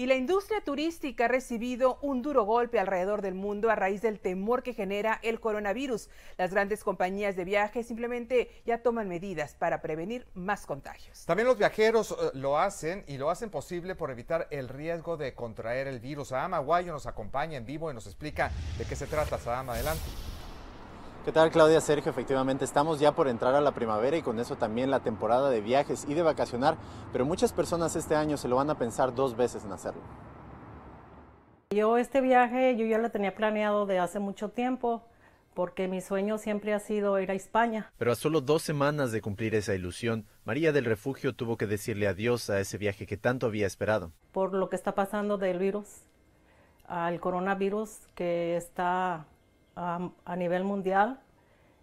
Y la industria turística ha recibido un duro golpe alrededor del mundo a raíz del temor que genera el coronavirus. Las grandes compañías de viaje simplemente ya toman medidas para prevenir más contagios. También los viajeros eh, lo hacen y lo hacen posible por evitar el riesgo de contraer el virus. Adama Guayo nos acompaña en vivo y nos explica de qué se trata. Adama, adelante. ¿Qué tal Claudia Sergio? Efectivamente, estamos ya por entrar a la primavera y con eso también la temporada de viajes y de vacacionar, pero muchas personas este año se lo van a pensar dos veces en hacerlo. Yo este viaje, yo ya lo tenía planeado de hace mucho tiempo, porque mi sueño siempre ha sido ir a España. Pero a solo dos semanas de cumplir esa ilusión, María del Refugio tuvo que decirle adiós a ese viaje que tanto había esperado. Por lo que está pasando del virus, al coronavirus que está a, nivel mundial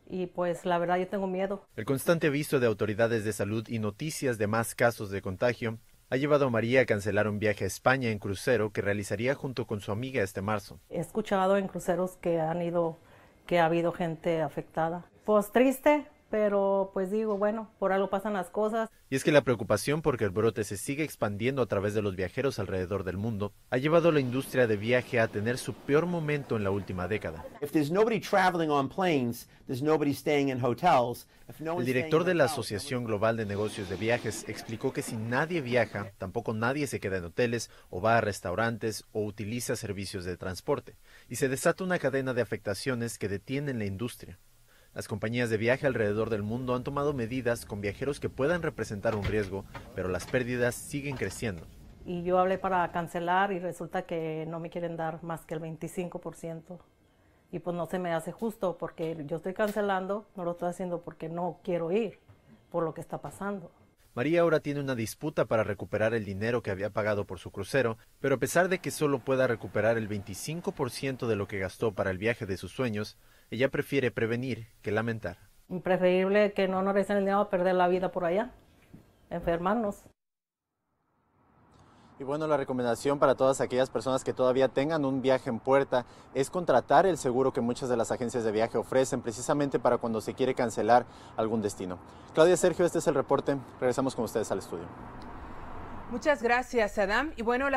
y pues la verdad yo tengo miedo. El constante aviso de autoridades de salud y noticias de más casos de contagio ha llevado a María a cancelar un viaje a España en crucero que realizaría junto con su amiga este marzo. He escuchado en cruceros que han ido, que ha habido gente afectada. Pues triste, pero pues digo, bueno, por algo pasan las cosas. Y es que la preocupación porque el brote se sigue expandiendo a través de los viajeros alrededor del mundo ha llevado a la industria de viaje a tener su peor momento en la última década. El director de la Asociación Global de Negocios de Viajes explicó que si nadie viaja, tampoco nadie se queda en hoteles o va a restaurantes o utiliza servicios de transporte, y se desata una cadena de afectaciones que detienen la industria. Las compañías de viaje alrededor del mundo han tomado medidas con viajeros que puedan representar un riesgo, pero las pérdidas siguen creciendo. Y yo hablé para cancelar y resulta que no me quieren dar más que el 25%. Y pues no se me hace justo porque yo estoy cancelando, no lo estoy haciendo porque no quiero ir por lo que está pasando. María ahora tiene una disputa para recuperar el dinero que había pagado por su crucero, pero a pesar de que solo pueda recuperar el 25% de lo que gastó para el viaje de sus sueños, ella prefiere prevenir que lamentar. Preferible que no nos el dinero a perder la vida por allá, enfermarnos. Y bueno, la recomendación para todas aquellas personas que todavía tengan un viaje en puerta es contratar el seguro que muchas de las agencias de viaje ofrecen precisamente para cuando se quiere cancelar algún destino. Claudia Sergio, este es el reporte. Regresamos con ustedes al estudio. Muchas gracias, Adam. Y bueno,